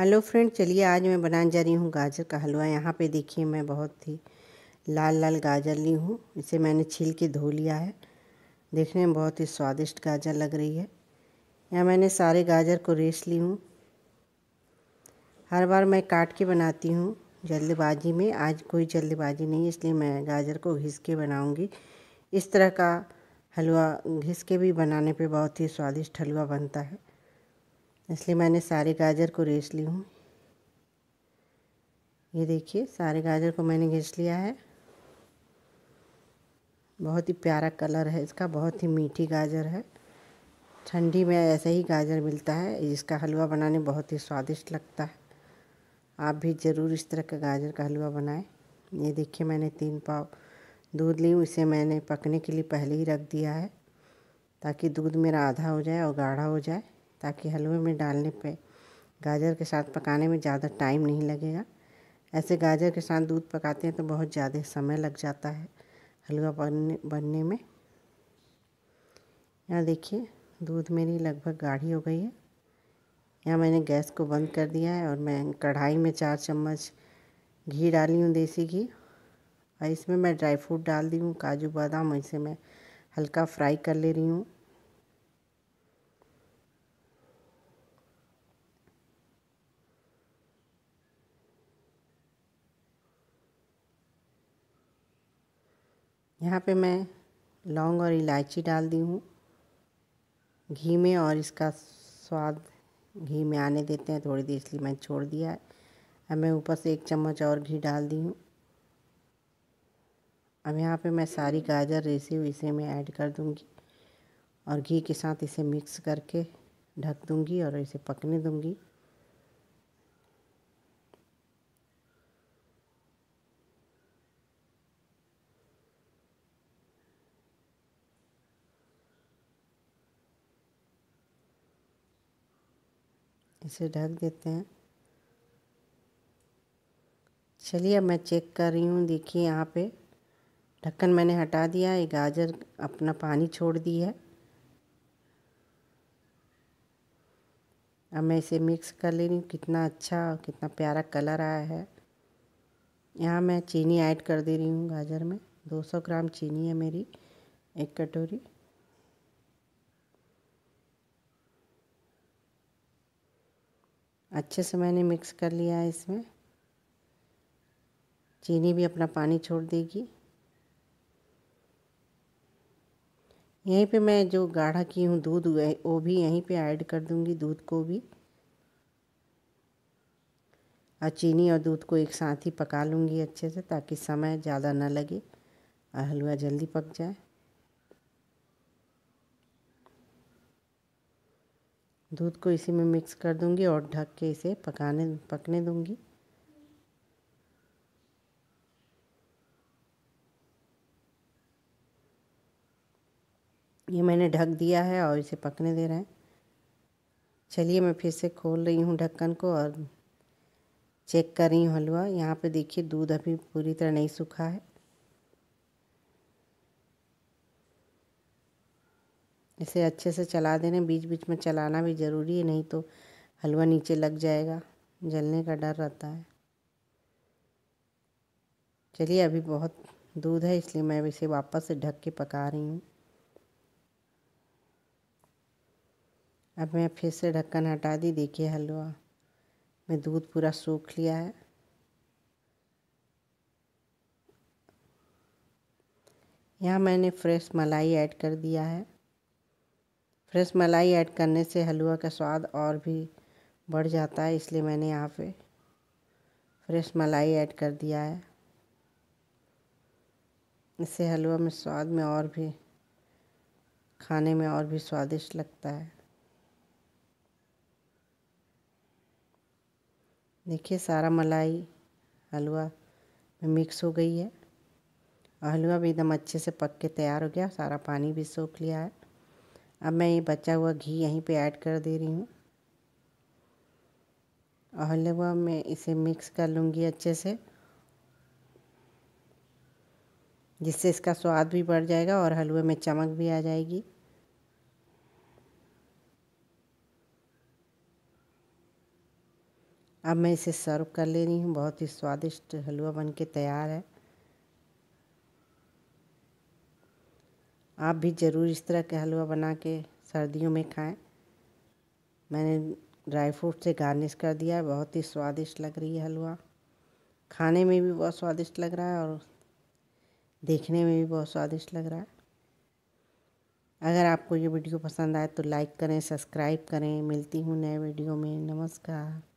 hello friend चलिए आज मैं बनाने जा रही हूँ गाजर का हलवा यहाँ पे देखिए मैं बहुत ही लाल लाल गाजर ली हूँ इसे मैंने छील के धो लिया है देखने में बहुत ही स्वादिष्ट गाजर लग रही है यहाँ मैंने सारे गाजर को रेस ली हूँ हर बार मैं काट के बनाती हूँ जल्दबाजी में आज कोई जल्दबाजी नहीं इसलिए मैं गाजर को घिस के बनाऊँगी इस तरह का हलवा घिस के भी बनाने पर बहुत ही स्वादिष्ट हलवा बनता है इसलिए मैंने सारे गाजर को रेस ली हूँ ये देखिए सारे गाजर को मैंने घिस लिया है बहुत ही प्यारा कलर है इसका बहुत ही मीठी गाजर है ठंडी में ऐसा ही गाजर मिलता है इसका हलवा बनाने बहुत ही स्वादिष्ट लगता है आप भी ज़रूर इस तरह का गाजर का हलवा बनाएं ये देखिए मैंने तीन पाव दूध ली हूँ इसे मैंने पकने के लिए पहले ही रख दिया है ताकि दूध मेरा आधा हो जाए और गाढ़ा हो जाए ताकि हलवे में डालने पे गाजर के साथ पकाने में ज़्यादा टाइम नहीं लगेगा ऐसे गाजर के साथ दूध पकाते हैं तो बहुत ज़्यादा समय लग जाता है हलवा बनने बनने में यहाँ देखिए दूध मेरी लगभग गाढ़ी हो गई है यहाँ मैंने गैस को बंद कर दिया है और मैं कढ़ाई में चार चम्मच घी डाली हूँ देसी घी और इसमें मैं ड्राई फ्रूट डाल दी हूँ काजू बादाम इसे मैं हल्का फ्राई कर ले रही हूँ यहाँ पे मैं लौंग और इलायची डाल दी हूँ घी में और इसका स्वाद घी में आने देते हैं थोड़ी देर इसलिए मैंने छोड़ दिया है अब मैं ऊपर से एक चम्मच और घी डाल दी हूँ अब यहाँ पे मैं सारी गाजर रेसी हुई इसे मैं ऐड कर दूँगी और घी के साथ इसे मिक्स करके ढक दूँगी और इसे पकने दूँगी इसे ढक देते हैं चलिए अब मैं चेक कर रही हूँ देखिए यहाँ पे ढक्कन मैंने हटा दिया है गाजर अपना पानी छोड़ दी है अब मैं इसे मिक्स कर ले रही हूँ कितना अच्छा और कितना प्यारा कलर आया है यहाँ मैं चीनी ऐड कर दे रही हूँ गाजर में 200 ग्राम चीनी है मेरी एक कटोरी अच्छे से मैंने मिक्स कर लिया है इसमें चीनी भी अपना पानी छोड़ देगी यहीं पे मैं जो गाढ़ा की हूँ दूध वो भी यहीं पे ऐड कर दूँगी दूध को भी और चीनी और दूध को एक साथ ही पका लूँगी अच्छे से ताकि समय ज़्यादा ना लगे और हलवा जल्दी पक जाए दूध को इसी में मिक्स कर दूंगी और ढक के इसे पकाने पकने दूंगी ये मैंने ढक दिया है और इसे पकने दे रहे हैं चलिए मैं फिर से खोल रही हूँ ढक्कन को और चेक कर रही हूँ हलवा यहाँ पे देखिए दूध अभी पूरी तरह नहीं सूखा है इसे अच्छे से चला देना बीच बीच में चलाना भी ज़रूरी है नहीं तो हलवा नीचे लग जाएगा जलने का डर रहता है चलिए अभी बहुत दूध है इसलिए मैं इसे वापस से ढक के पका रही हूँ अब मैं फिर से ढक्कन हटा दी देखिए हलवा में दूध पूरा सूख लिया है यहाँ मैंने फ्रेश मलाई ऐड कर दिया है फ्रेश मलाई ऐड करने से हलवा का स्वाद और भी बढ़ जाता है इसलिए मैंने यहाँ पे फ्रेश मलाई ऐड कर दिया है इससे हलवा में स्वाद में और भी खाने में और भी स्वादिष्ट लगता है देखिए सारा मलाई हलवा में मिक्स हो गई है और हलवा भी एकदम अच्छे से पक के तैयार हो गया सारा पानी भी सोख लिया है अब मैं ये बचा हुआ घी यहीं पे ऐड कर दे रही हूँ और हलवा मैं इसे मिक्स कर लूँगी अच्छे से जिससे इसका स्वाद भी बढ़ जाएगा और हलवे में चमक भी आ जाएगी अब मैं इसे सर्व कर ले रही हूँ बहुत ही स्वादिष्ट हलवा बन के तैयार है आप भी ज़रूर इस तरह का हलवा बना के सर्दियों में खाएं मैंने ड्राई फ्रूट से गार्निश कर दिया है बहुत ही स्वादिष्ट लग रही है हलवा खाने में भी बहुत स्वादिष्ट लग रहा है और देखने में भी बहुत स्वादिष्ट लग रहा है अगर आपको ये वीडियो पसंद आए तो लाइक करें सब्सक्राइब करें मिलती हूँ नए वीडियो में नमस्कार